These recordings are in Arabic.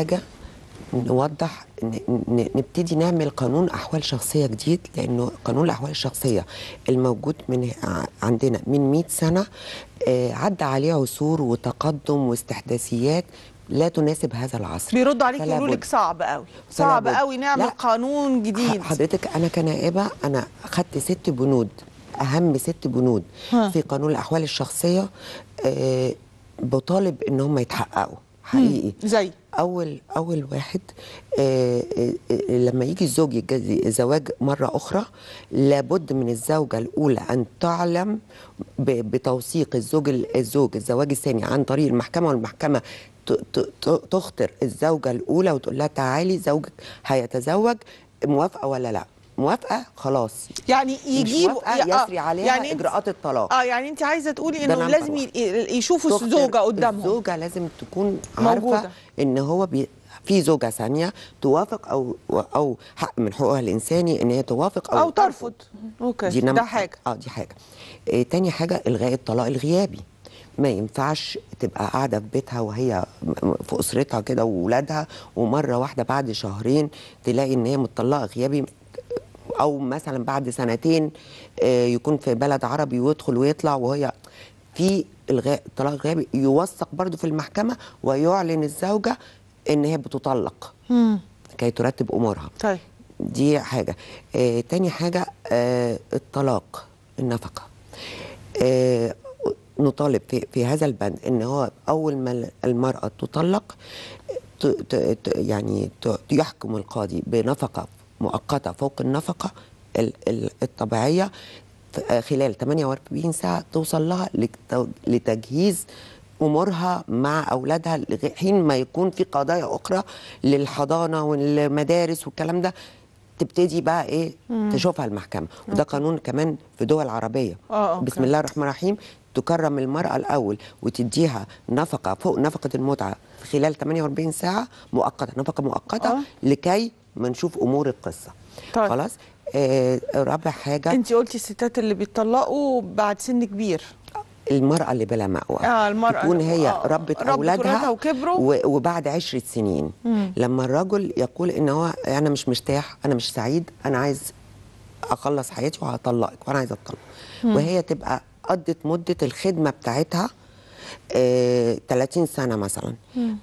حاجه نوضح نبتدي نعمل قانون احوال شخصيه جديد لانه قانون الاحوال الشخصيه الموجود من عندنا من 100 سنه آه، عدى عليه عصور وتقدم واستحداثيات لا تناسب هذا العصر بيردوا عليك يقولوا لك صعب قوي صعب قوي نعمل لا. قانون جديد حضرتك انا كنائبه انا خدت ست بنود اهم ست بنود ها. في قانون الاحوال الشخصيه آه، بطالب ان هم يتحققوا حقيقي زي اول اول واحد آآ آه، آآ آه، آه، لما يجي الزوج يجازي زواج مره اخرى لابد من الزوجه الاولى ان تعلم بتوثيق الزوج الزوج الزواج الثاني عن طريق المحكمه والمحكمه تخطر الزوجه الاولى وتقول لها تعالي زوجك هيتزوج موافقه ولا لا موافقه خلاص يعني يجيبوا آه، يسري آه عليها يعني اجراءات الطلاق اه يعني انت عايزه تقولي انه لازم يشوفوا الزوجه قدامهم الزوجه لازم تكون عارفه ان هو بي في زوجه ثانيه توافق او او حق من حقوقها الانساني ان هي توافق او, أو ترفض اوكي دي ده حاجه اه دي حاجه آه تاني حاجه الغاء الطلاق الغيابي ما ينفعش تبقى قاعده في بيتها وهي في اسرتها كده واولادها ومره واحده بعد شهرين تلاقي ان هي مطلقه غيابي او مثلا بعد سنتين آه، يكون في بلد عربي ويدخل ويطلع وهي في الغاء طلاق غيابي يوثق برضو في المحكمه ويعلن الزوجه ان هي بتطلق كي ترتب امورها طيب دي حاجه آه، تاني حاجه آه، الطلاق النفقه نطالب في هذا البند ان هو اول ما المراه تطلق يعني يحكم القاضي بنفقه مؤقتة فوق النفقة الطبيعية خلال 48 ساعة توصل لها لتجهيز امورها مع اولادها حين ما يكون في قضايا اخرى للحضانه والمدارس والكلام ده تبتدي بقى ايه مم. تشوفها المحكمه مم. وده قانون كمان في دول عربيه أوكي. آه، آه، بسم الله الرحمن الرحيم تكرم المراه الاول وتديها نفقه فوق نفقه المتعه خلال 48 ساعه مؤقته نفقه مؤقته أوه. لكي ما نشوف امور القصه طيب. خلاص آه رابع حاجه انت قلتي الستات اللي بيطلقوا بعد سن كبير المرأة اللي بلا مأوى آه المرأة تكون هي آه ربة ربت أولادها وكبروا وبعد عشرة سنين مم. لما الرجل يقول إن هو أنا مش مرتاح أنا مش سعيد أنا عايز أخلص حياتي وهطلقك وأنا عايز أطلق وهي تبقى قضت مدة الخدمة بتاعتها آه 30 سنة مثلا مم.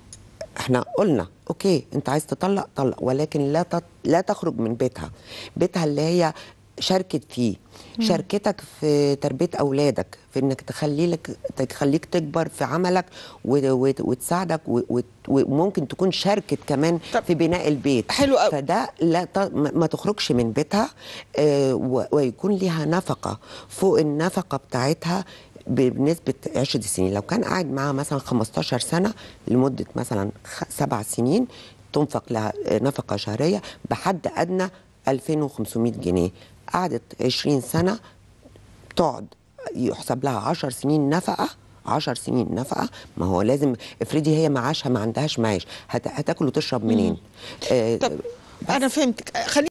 احنا قلنا اوكي انت عايز تطلق طلق ولكن لا تط... لا تخرج من بيتها بيتها اللي هي شاركت فيه شاركتك في تربيه اولادك في انك تخلي لك تخليك تكبر في عملك وتساعدك وممكن تكون شاركت كمان طب. في بناء البيت حلو أو. فده لا ما تخرجش من بيتها آه، ويكون لها نفقه فوق النفقه بتاعتها بنسبه 10 سنين لو كان قاعد معاها مثلا 15 سنه لمده مثلا سبع سنين تنفق لها آه، نفقه شهريه بحد ادنى 2500 جنيه قعدت 20 سنه تقعد يحسب لها 10 سنين نفقه 10 سنين نفقه ما هو لازم افرضي هي معاشها ما عندهاش معاش هتاكل وتشرب منين؟ آه طب انا فهمتك خلي